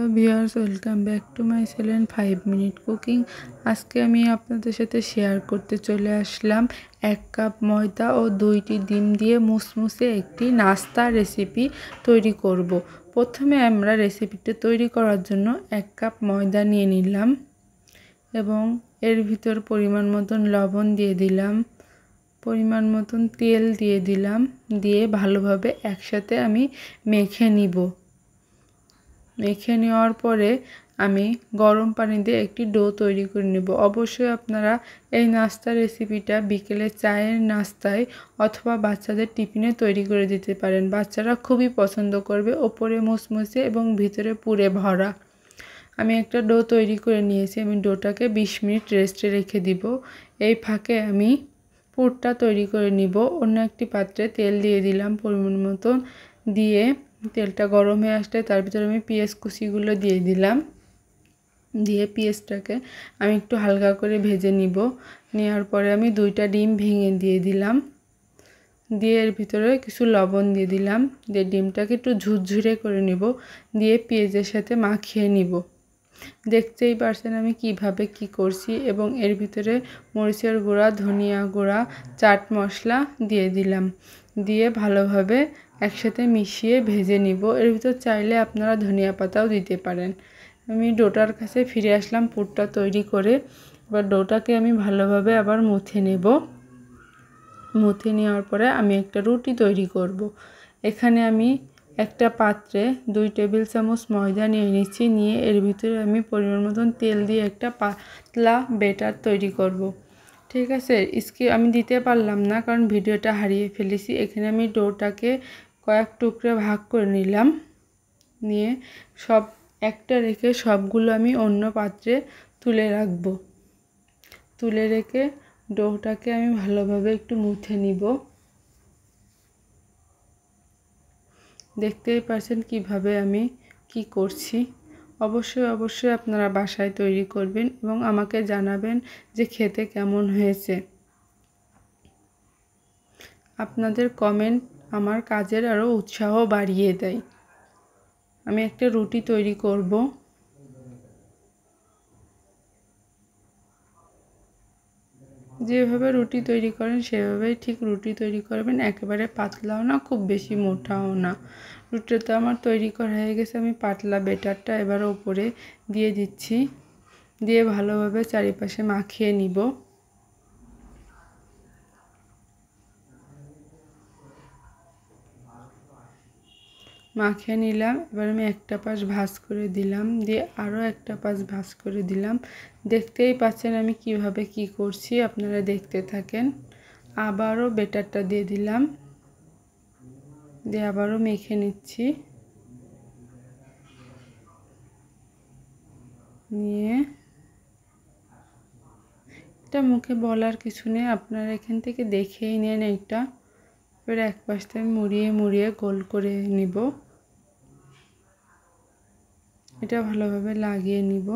Hello viewers welcome back to my সেলেন five minute cooking আজকে আমি আপনাদের সাথে শেয়ার করতে চলে আসলাম এক কাপ ময়দা ও দুইটি ডিম দিয়ে মুসমুসে একটি নাস্তা রেসিপি তৈরি করব। প্রথমে আমরা রেসিপিটা তৈরি করার জন্য এক কাপ ময়দা নিয়ে নিলাম এবং এর ভিতর পরিমাণ মতন লবণ দিয়ে দিলাম পরিমাণ মতন তেল দিয়ে দিলাম দিয়ে ভালোভাবে একসাথে আমি মেখে নিব মেখে নেওয়ার পরে আমি গরম পানি দিয়ে একটি ডো তৈরি করে নেব অবশ্যই আপনারা এই নাস্তা রেসিপিটা বিকেলে চায়ের নাস্তায় অথবা বাচ্চাদের টিফিনে তৈরি করে দিতে পারেন বাচ্চারা খুবই পছন্দ করবে ওপরে মুসমুসে এবং ভিতরে পুরে ভরা আমি একটা ডো তৈরি করে নিয়েছি আমি ডোটাকে ২০ মিনিট রেস্টে রেখে দিব এই ফাঁকে আমি পুরটা তৈরি করে নিব অন্য একটি পাত্রে তেল দিয়ে দিলাম পরিমাণ মতন দিয়ে তেলটা গরম হয়ে আসলে তার ভিতরে আমি পেঁয়াজ কুচিগুলো দিয়ে দিলাম দিয়ে পেঁয়াজটাকে আমি একটু হালকা করে ভেজে নিব নেওয়ার পরে আমি দুইটা ডিম ভেঙে দিয়ে দিলাম দিয়ে এর ভিতরে কিছু লবণ দিয়ে দিলাম দিয়ে ডিমটাকে একটু ঝুরঝুরে করে নিব দিয়ে পেঁয়াজের সাথে মাখিয়ে নিব দেখতেই পারছেন আমি কিভাবে কি করছি এবং এর ভিতরে মরিচের গুঁড়া ধনিয়া গুঁড়া চাট মশলা দিয়ে দিলাম দিয়ে ভালোভাবে একসাথে মিশিয়ে ভেজে নিব এর ভিতর চাইলে আপনারা ধনিয়া পাতাও দিতে পারেন আমি ডোটার কাছে ফিরে আসলাম পুরটা তৈরি করে এবার ডোটাকে আমি ভালোভাবে আবার মুথে নেব মুথে নেওয়ার পরে আমি একটা রুটি তৈরি করব। এখানে আমি একটা পাত্রে দুই টেবিল চামচ ময়দা নিয়ে নিচ্ছি নিয়ে এর ভিতরে আমি পরিমাণ মতন তেল দিয়ে একটা পাতলা বেটার তৈরি করব। ঠিক আছে স্কি আমি দিতে পারলাম না কারণ ভিডিওটা হারিয়ে ফেলেছি এখানে আমি ডোটাকে কয়েক টুকরে ভাগ করে নিলাম নিয়ে সব একটা রেখে সবগুলো আমি অন্য পাত্রে তুলে রাখব তুলে রেখে ডোটাকে আমি ভালোভাবে একটু মুছে নিব দেখতেই পারছেন কিভাবে আমি কি করছি অবশ্যই অবশ্যই আপনারা বাসায় তৈরি করবেন এবং আমাকে জানাবেন যে খেতে কেমন হয়েছে আপনাদের কমেন্ট আমার কাজের আরও উৎসাহ বাড়িয়ে দেয় আমি একটা রুটি তৈরি করব যেভাবে রুটি তৈরি করেন সেভাবেই ঠিক রুটি তৈরি করবেন একেবারে পাতলাও না খুব বেশি মোটাও না রুটিটা তো আমার তৈরি করা হয়ে গেছে আমি পাতলা বেটারটা এবার ওপরে দিয়ে দিচ্ছি দিয়ে ভালোভাবে চারিপাশে মাখিয়ে নিব মাখিয়ে নিলাম এবার আমি একটা পাশ ভাজ করে দিলাম দিয়ে আরও একটা পাশ ভাজ করে দিলাম দেখতেই পাচ্ছেন আমি কিভাবে কি করছি আপনারা দেখতে থাকেন আবারও বেটারটা দিয়ে দিলাম দিয়ে আবারও মেখে নিচ্ছি নিয়ে এটা মুখে বলার কিছু নেই আপনারা এখান থেকে দেখেই নেন এটা এবার এক পাশটা মুড়িয়ে মুড়িয়ে গোল করে নিব এটা ভালোভাবে লাগিয়ে নিব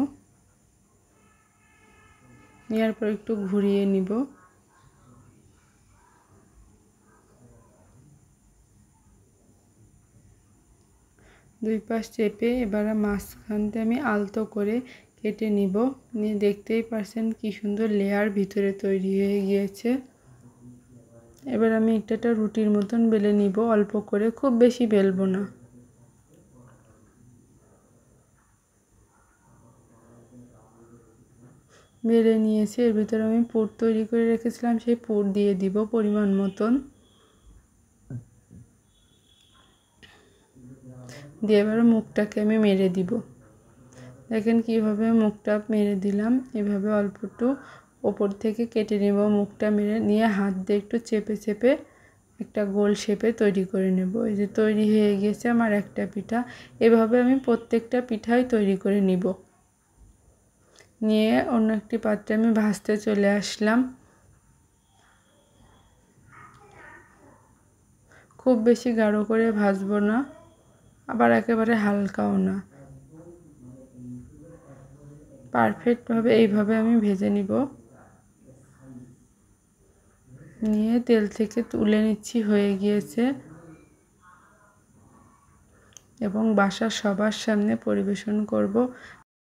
নেওয়ার পর একটু ঘুরিয়ে নিব দুই পাশ চেপে এবার মাঝখানতে আমি আলতো করে কেটে নিব নিয়ে দেখতেই পারছেন কি সুন্দর লেয়ার ভিতরে তৈরি হয়ে গিয়েছে এবার আমি একটা একটা রুটির মতন বেলে নিব অল্প করে খুব বেশি বেলবো না বেলে নিয়েছি এর ভিতরে আমি পুর তৈরি করে রেখেছিলাম সেই পুর দিয়ে দিব পরিমাণ মতন দিয়ে এবার মুখটাকে আমি মেরে দিব দেখেন কিভাবে মুখটা মেরে দিলাম এভাবে অল্প একটু ওপর থেকে কেটে নেব মুখটা মেরে নিয়ে হাত দিয়ে একটু চেপে চেপে একটা গোল শেপে তৈরি করে নেব এই যে তৈরি হয়ে গেছে আমার একটা পিঠা এভাবে আমি প্রত্যেকটা পিঠাই তৈরি করে নিব নিয়ে অন্য একটি পাত্রে আমি ভাজতে চলে আসলাম খুব বেশি গাঢ় করে ভাজবো না আবার একেবারে হালকাও না পারফেক্টভাবে এইভাবে আমি ভেজে নিব নিয়ে তেল থেকে তুলে নিচ্ছি হয়ে গিয়েছে এবং বাসার সবার সামনে পরিবেশন করব